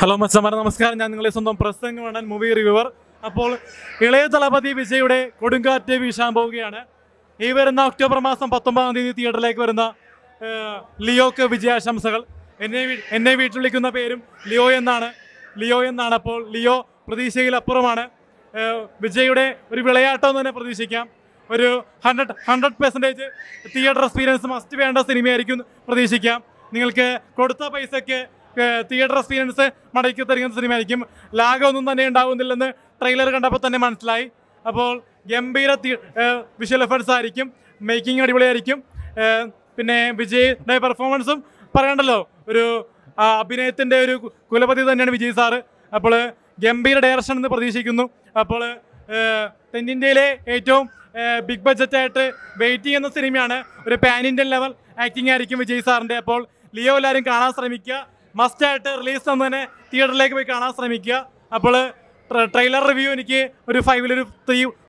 hello മച്ചമാരെ നമസ്കാരം ഞാൻ നിങ്ങളെ സ്വന്തം പ്രസംഗ വേണൻ മൂവി റിവ്യൂവർ അപ്പോൾ ഇളയ തളപതി വിജയുടെ കൊടുങ്കാറ്റ് വീശാൻ പോവുകയാണ് ഈ വരുന്ന ഒക്ടോബർ മാസം പത്തൊമ്പതാം തീയതി തിയേറ്ററിലേക്ക് വരുന്ന ലിയോക്ക് വിജയാശംസകൾ എന്നെ എന്നെ വീട്ടിൽ വിളിക്കുന്ന പേരും ലിയോ എന്നാണ് ലിയോ എന്നാണ് അപ്പോൾ ലിയോ പ്രതീക്ഷയിലപ്പുറമാണ് വിജയുടെ ഒരു വിളയാട്ടം തന്നെ പ്രതീക്ഷിക്കാം ഒരു hundred hundred percentage theatre experience must വേണ്ട സിനിമയായിരിക്കും പ്രതീക്ഷിക്കാം നിങ്ങൾക്ക് കൊടുത്ത പൈസയ്ക്ക് തിയേറ്റർ എക്സ്പീരിയൻസ് മടക്കി തരുന്ന സിനിമയായിരിക്കും ലാഗൊന്നും തന്നെ ഉണ്ടാകുന്നില്ലെന്ന് ട്രെയിലർ കണ്ടപ്പോൾ തന്നെ മനസ്സിലായി അപ്പോൾ ഗംഭീര വിഷ്വൽ എഫേർട്സ് ആയിരിക്കും മേക്കിംഗ് അടിപൊളിയായിരിക്കും പിന്നെ വിജയുടെ പെർഫോമൻസും പറയണ്ടല്ലോ ഒരു അഭിനയത്തിൻ്റെ ഒരു കുലപതി തന്നെയാണ് വിജയ് സാറ് അപ്പോൾ ഗംഭീര ഡയറക്ഷൻ എന്ന് പ്രതീക്ഷിക്കുന്നു അപ്പോൾ തെന്നിന്ത്യയിലെ ഏറ്റവും ബിഗ് ബഡ്ജറ്റായിട്ട് വെയിറ്റിംഗ് എന്ന സിനിമയാണ് ഒരു പാൻ ഇന്ത്യൻ ലെവൽ ആക്ടിംഗ് ആയിരിക്കും വിജയ് സാറിൻ്റെ അപ്പോൾ ലിയോ എല്ലാവരും കാണാൻ ശ്രമിക്കുക മസ്റ്റായിട്ട് റിലീസ് എന്ന് തന്നെ തിയേറ്ററിലേക്ക് പോയി കാണാൻ ശ്രമിക്കുക അപ്പോൾ ട്രെയിലർ റിവ്യൂ എനിക്ക് ഒരു ഫൈവിലൊരു ത്രീ